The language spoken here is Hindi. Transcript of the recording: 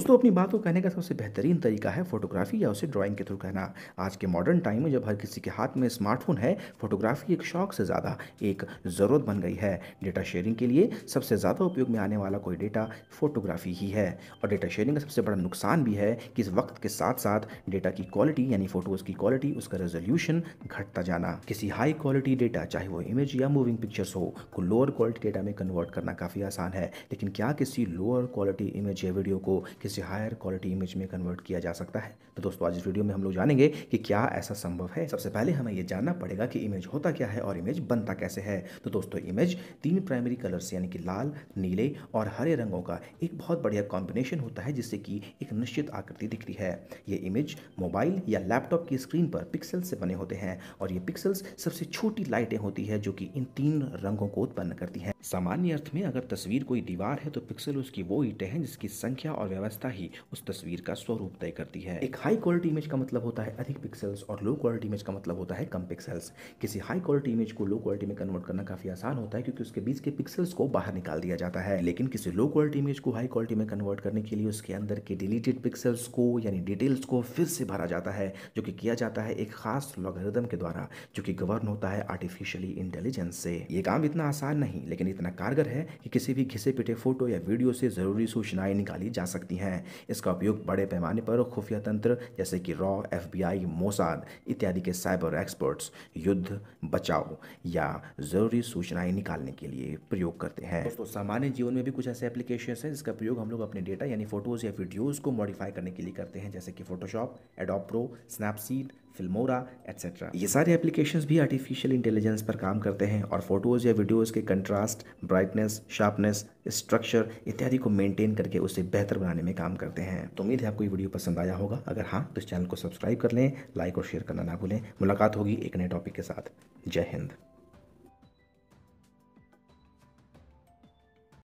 दोस्तों अपनी बात को कहने का सबसे बेहतरीन तरीका है फोटोग्राफी या उसे ड्राइंग के थ्रू कहना आज के मॉडर्न टाइम में जब हर किसी के हाथ में स्मार्टफोन है फोटोग्राफी एक शौक से ज़्यादा एक ज़रूरत बन गई है डेटा शेयरिंग के लिए सबसे ज़्यादा उपयोग में आने वाला कोई डेटा फोटोग्राफी ही है और डेटा शेयरिंग का सबसे बड़ा नुकसान भी है कि इस वक्त के साथ साथ डेटा की क्वालिटी यानी फ़ोटोज़ की क्वालिटी उसका रेजोल्यूशन घटता जाना किसी हाई क्वालिटी डेटा चाहे वो इमेज या मूविंग पिक्चर्स हो को लोअर क्वालिटी डेटा में कन्वर्ट करना काफ़ी आसान है लेकिन क्या किसी लोअर क्वालिटी इमेज या वीडियो को किसी किसी हायर क्वालिटी इमेज में कन्वर्ट किया जा सकता है तो दोस्तों आज इस वीडियो में हम लोग जानेंगे कि क्या ऐसा संभव है सबसे पहले हमें यह जानना पड़ेगा कि इमेज होता क्या है और इमेज बनता कैसे है तो दोस्तों इमेज तीन प्राइमरी कलर्स यानी कि लाल नीले और हरे रंगों का एक बहुत बढ़िया कॉम्बिनेशन होता है जिससे कि एक निश्चित आकृति दिखती है ये इमेज मोबाइल या लैपटॉप की स्क्रीन पर पिक्सल्स से बने होते हैं और ये पिक्सल्स सबसे छोटी लाइटें होती है जो कि इन तीन रंगों को उत्पन्न करती हैं सामान्य अर्थ में अगर तस्वीर कोई दीवार है तो पिक्सल उसकी वो ईटें हैं जिसकी संख्या और व्यवस्था व्यवस्था ही उस तस्वीर का स्वरूप तय करती है एक हाई क्वालिटी इमेज का मतलब होता है अधिक पिक्सल्स और लो क्वालिटी इमेज का मतलब होता है कम पिक्सल्स किसी हाई क्वालिटी इमेज को लो क्वालिटी में कन्वर्ट करना काफी आसान होता है क्योंकि उसके बीच के पिक्सल्स को बाहर निकाल दिया जाता है लेकिन किसी लो क्वालिटी इमेज को हाई क्वालिटी में कन्वर्ट करने के लिए उसके अंदर के डिलीटेड पिक्सल्स को यानी डिटेल्स को फिर से भरा जाता है जो कि किया जाता है एक खास लॉगरिदम के द्वारा जो कि गवर्न होता है आर्टिफिशियली इंटेलिजेंस से ये काम इतना आसान नहीं लेकिन इतना कारगर है कि किसी भी घिसे पिटे फोटो या वीडियो से जरूरी सूचनाएं निकाली जा सकती हैं हैं इसका उपयोग बड़े पैमाने पर खुफिया तंत्र जैसे कि रॉ एफ मोसाद इत्यादि के साइबर एक्सपर्ट्स युद्ध बचाव या ज़रूरी सूचनाएं निकालने के लिए प्रयोग करते हैं दोस्तों सामान्य जीवन में भी कुछ ऐसे एप्लीकेशन हैं जिसका प्रयोग हम लोग अपने डेटा यानी फोटोज़ या वीडियोज़ को मॉडिफाई करने के लिए करते हैं जैसे कि Photoshop Adobe Pro Snapseed Filmora etcetera ये सारे एप्लीकेशंस भी आर्टिफिशियल इंटेलिजेंस पर काम करते हैं और फोटोज़ या वीडियोज़ के कंट्रास्ट ब्राइटनेस शार्पनेस स्ट्रक्चर इत्यादि को मेंटेन करके उसे बेहतर बनाने में काम करते हैं तो उम्मीद है आपको ये वीडियो पसंद आया होगा अगर हाँ तो इस चैनल को सब्सक्राइब कर लें लाइक और शेयर करना ना भूलें मुलाकात होगी एक नए टॉपिक के साथ जय हिंद